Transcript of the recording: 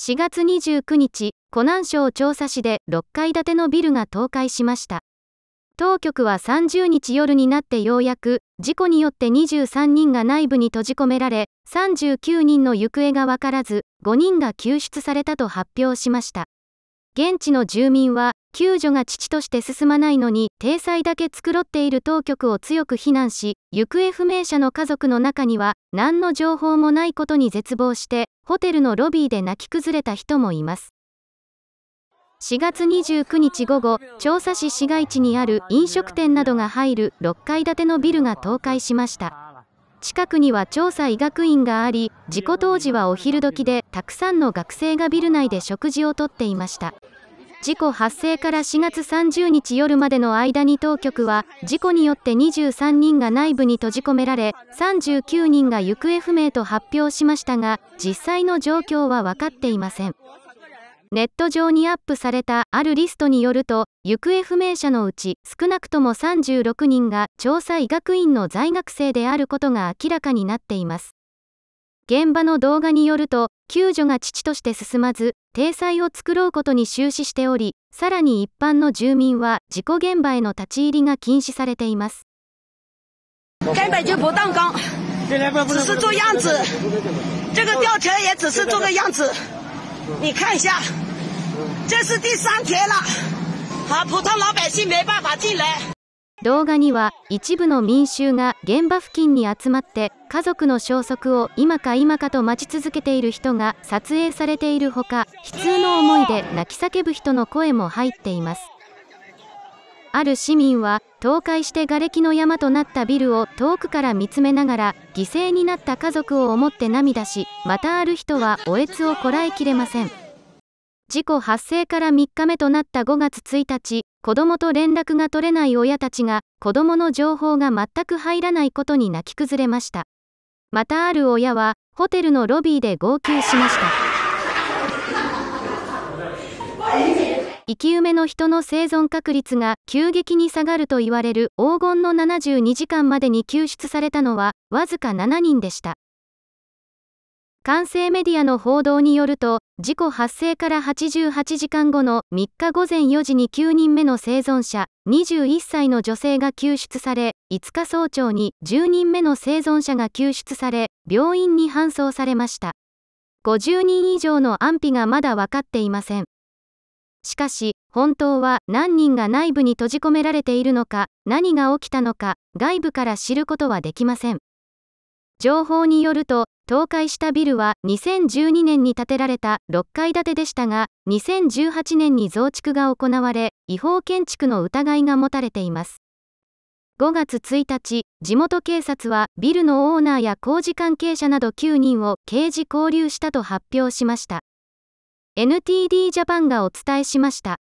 4月29日、湖南省調査市で6階建てのビルが倒壊しました。当局は30日夜になってようやく、事故によって23人が内部に閉じ込められ、39人の行方がわからず、5人が救出されたと発表しました。現地の住民は救助が父として進まないのに体裁だけ繕っている当局を強く非難し行方不明者の家族の中には何の情報もないことに絶望してホテルのロビーで泣き崩れた人もいます4月29日午後調査市市街地にある飲食店などが入る6階建てのビルが倒壊しました近くには調査医学院があり事故当時はお昼時でたくさんの学生がビル内で食事をとっていました事故発生から4月30日夜までの間に当局は事故によって23人が内部に閉じ込められ39人が行方不明と発表しましたが実際の状況は分かっていませんネット上にアップされたあるリストによると行方不明者のうち少なくとも36人が調査医学院の在学生であることが明らかになっています現場の動画によると救助が父として進まず体裁を作ろうことに終始しておりさらに一般の住民は事故現場への立ち入りが禁止されています根本就不工只是做样子这个吊也只是做个样子你看一下这是第三天了啊，普通老百姓没办法进来。動画には一部の民衆が現場付近に集まって家族の消息を今か今かと待ち続けている人が撮影されているほか悲痛の思いで泣き叫ぶ人の声も入っていますある市民は倒壊して瓦礫の山となったビルを遠くから見つめながら犠牲になった家族を思って涙しまたある人はおえつをこらえきれません事故発生から3日目となった5月1日、子供と連絡が取れない親たちが、子供の情報が全く入らないことに泣き崩れました。またある親は、ホテルのロビーで号泣しました。生き埋めの人の生存確率が急激に下がると言われる黄金の72時間までに救出されたのは、わずか7人でした。完成メディアの報道によると、事故発生から88時間後の3日午前4時に9人目の生存者、21歳の女性が救出され、5日早朝に10人目の生存者が救出され、病院に搬送されました。50人以上の安否がまだ分かっていません。しかし、本当は何人が内部に閉じ込められているのか、何が起きたのか、外部から知ることはできません。情報によると、倒壊したビルは2012年に建てられた6階建てでしたが、2018年に増築が行われ、違法建築の疑いが持たれています。5月1日、地元警察はビルのオーナーや工事関係者など9人を刑事拘留したと発表しました。NTD ジャパンがお伝えしました。